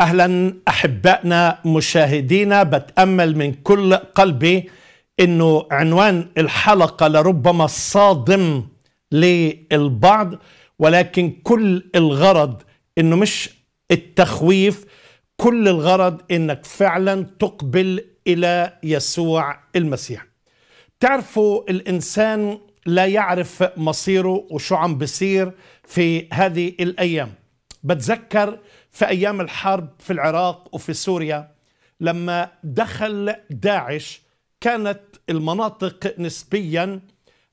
اهلا احبائنا مشاهدينا بتامل من كل قلبي انه عنوان الحلقه لربما صادم للبعض ولكن كل الغرض انه مش التخويف كل الغرض انك فعلا تقبل الى يسوع المسيح تعرفوا الانسان لا يعرف مصيره وشو عم بصير في هذه الايام بتذكر في أيام الحرب في العراق وفي سوريا لما دخل داعش كانت المناطق نسبيا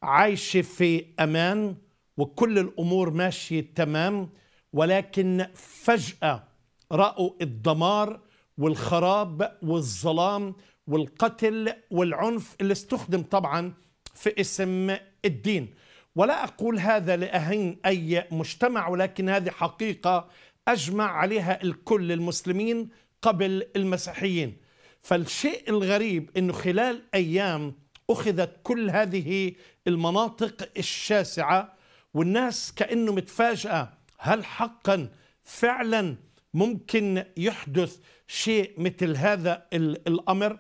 عايشة في أمان وكل الأمور ماشية تمام ولكن فجأة رأوا الدمار والخراب والظلام والقتل والعنف اللي استخدم طبعا في اسم الدين ولا أقول هذا لأهين أي مجتمع ولكن هذه حقيقة أجمع عليها الكل المسلمين قبل المسيحيين فالشيء الغريب أنه خلال أيام أخذت كل هذه المناطق الشاسعة والناس كأنه متفاجأة هل حقا فعلا ممكن يحدث شيء مثل هذا الأمر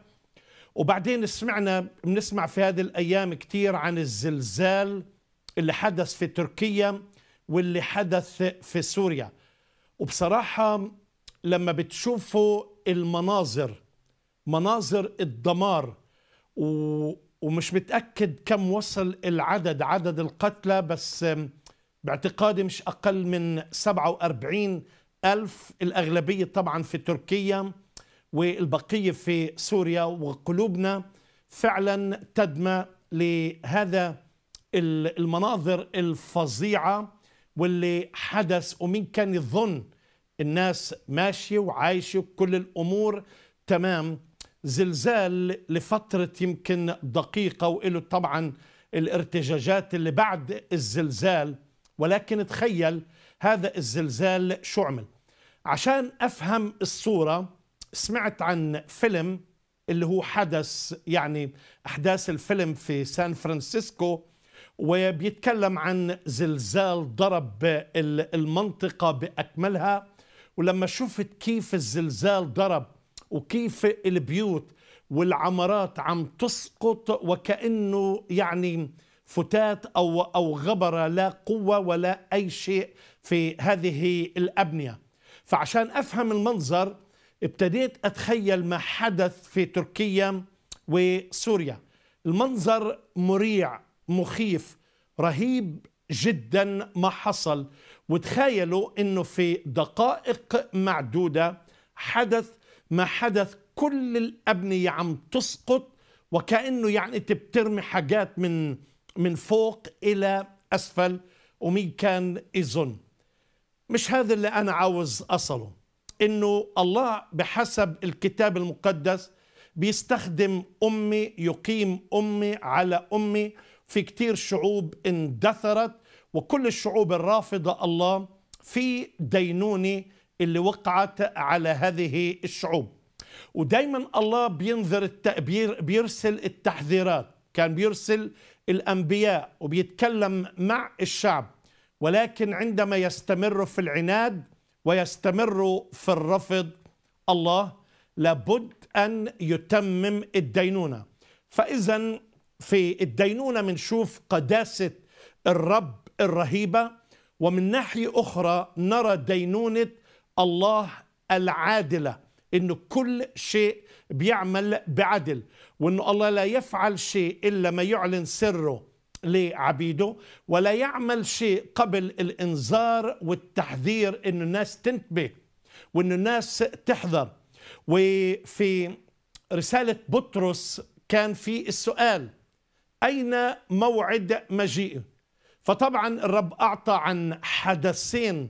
وبعدين سمعنا بنسمع في هذه الأيام كثير عن الزلزال اللي حدث في تركيا واللي حدث في سوريا وبصراحة لما بتشوفوا المناظر مناظر الدمار و... ومش متأكد كم وصل العدد عدد القتلى بس باعتقادي مش أقل من 47 ألف الأغلبية طبعا في تركيا والبقية في سوريا وقلوبنا فعلا تدمى لهذا المناظر الفظيعة واللي حدث ومين كان يظن الناس ماشية وعايشة كل الأمور تمام زلزال لفترة يمكن دقيقة وإله طبعا الارتجاجات اللي بعد الزلزال ولكن تخيل هذا الزلزال شو عمل عشان أفهم الصورة سمعت عن فيلم اللي هو حدث يعني أحداث الفيلم في سان فرانسيسكو وبيتكلم عن زلزال ضرب المنطقة بأكملها ولما شفت كيف الزلزال ضرب وكيف البيوت والعمارات عم تسقط وكأنه يعني فتات أو, أو غبرة لا قوة ولا أي شيء في هذه الأبنية فعشان أفهم المنظر ابتديت أتخيل ما حدث في تركيا وسوريا المنظر مريع مخيف رهيب جدا ما حصل وتخيلوا انه في دقائق معدوده حدث ما حدث كل الابنيه عم تسقط وكانه يعني تبترمي حاجات من من فوق الى اسفل ومين كان يظن مش هذا اللي انا عاوز اصله انه الله بحسب الكتاب المقدس بيستخدم امي يقيم امي على امي في كتير شعوب اندثرت وكل الشعوب الرافضة الله في دينونة اللي وقعت على هذه الشعوب ودايما الله بينذر التأبير بيرسل التحذيرات كان بيرسل الأنبياء وبيتكلم مع الشعب ولكن عندما يستمر في العناد ويستمر في الرفض الله لابد أن يتمم الدينونة فإذا في الدينونة بنشوف قداسة الرب الرهيبة ومن ناحية أخرى نرى دينونة الله العادلة إن كل شيء بيعمل بعدل وإن الله لا يفعل شيء إلا ما يعلن سره لعبيده ولا يعمل شيء قبل الإنذار والتحذير إن الناس تنتبه وإن الناس تحذر وفي رسالة بطرس كان في السؤال أين موعد مجيئه فطبعا الرب أعطى عن حدثين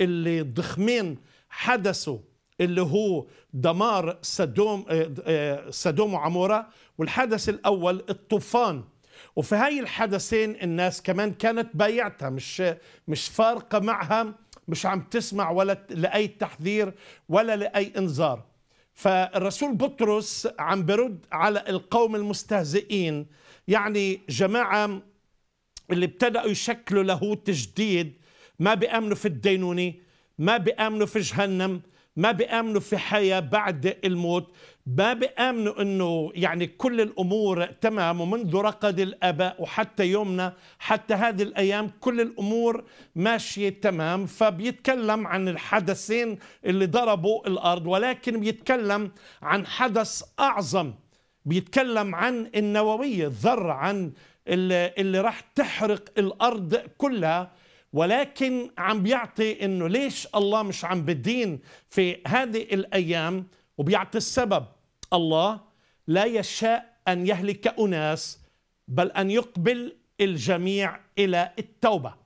اللي ضخمين حدثوا اللي هو دمار سدوم آه، آه، سدوم وعمورة والحدث الأول الطوفان وفي هاي الحدثين الناس كمان كانت بايعتها مش مش فارقة معها مش عم تسمع ولا لأي تحذير ولا لأي إنذار فالرسول بطرس عم برد على القوم المستهزئين يعني جماعة اللي ابتدأوا يشكلوا له تجديد ما بيأمنوا في الدينونة ما بيأمنوا في جهنم ما بيامنوا في حياه بعد الموت ما بيامنوا انه يعني كل الامور تمام ومنذ رقد الاباء وحتى يومنا حتى هذه الايام كل الامور ماشيه تمام فبيتكلم عن الحدثين اللي ضربوا الارض ولكن بيتكلم عن حدث اعظم بيتكلم عن النوويه الذره عن اللي, اللي راح تحرق الارض كلها ولكن عم بيعطي انه ليش الله مش عم بدين في هذه الايام وبيعطي السبب الله لا يشاء ان يهلك اناس بل ان يقبل الجميع الى التوبه